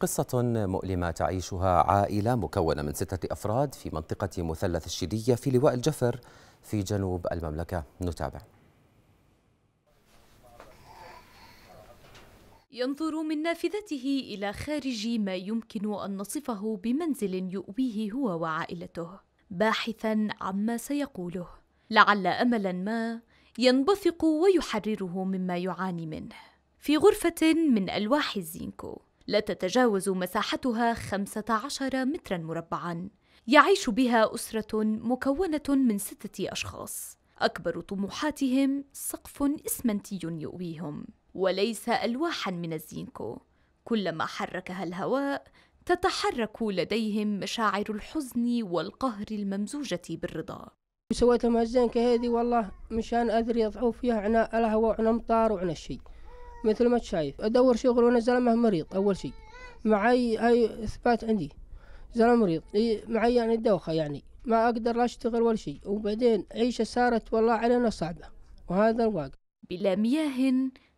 قصة مؤلمة تعيشها عائلة مكونة من ستة أفراد في منطقة مثلث الشيدية في لواء الجفر في جنوب المملكة نتابع ينظر من نافذته إلى خارج ما يمكن أن نصفه بمنزل يؤويه هو وعائلته باحثا عما سيقوله لعل أملا ما ينبثق ويحرره مما يعاني منه في غرفة من ألواح الزينكو لا تتجاوز مساحتها 15 مترا مربعا يعيش بها أسرة مكونة من ستة أشخاص أكبر طموحاتهم سقف إسمنتي يؤويهم وليس ألواحا من الزينكو كلما حركها الهواء تتحرك لديهم مشاعر الحزن والقهر الممزوجة بالرضا سويت المهزين هذه والله مشان أدري يضعوا فيها عنا الهواء وعنا مطار وعنا الشيء مثل ما تشايف ادور شغل وانا زلمه مريض اول شيء معي اي اثبات عندي زلمه مريض معي يعني الدوخه يعني ما اقدر لا اشتغل ولا شيء وبعدين عيشه صارت والله علينا صعبه وهذا الواقع بلا مياه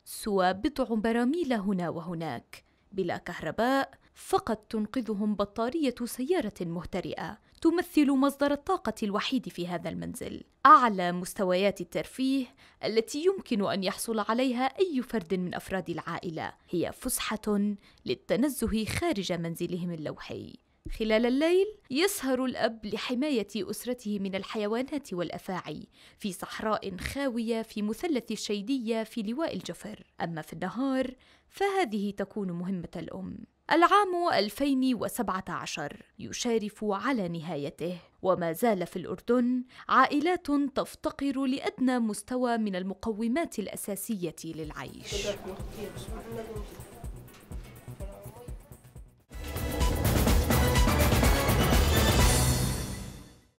سوى بضع براميل هنا وهناك بلا كهرباء فقد تنقذهم بطارية سيارة مهترئة تمثل مصدر الطاقة الوحيد في هذا المنزل أعلى مستويات الترفيه التي يمكن أن يحصل عليها أي فرد من أفراد العائلة هي فسحة للتنزه خارج منزلهم اللوحي خلال الليل يسهر الأب لحماية أسرته من الحيوانات والأفاعي في صحراء خاوية في مثلث الشيدية في لواء الجفر أما في النهار فهذه تكون مهمة الأم العام 2017 يشارف على نهايته وما زال في الأردن عائلات تفتقر لأدنى مستوى من المقومات الأساسية للعيش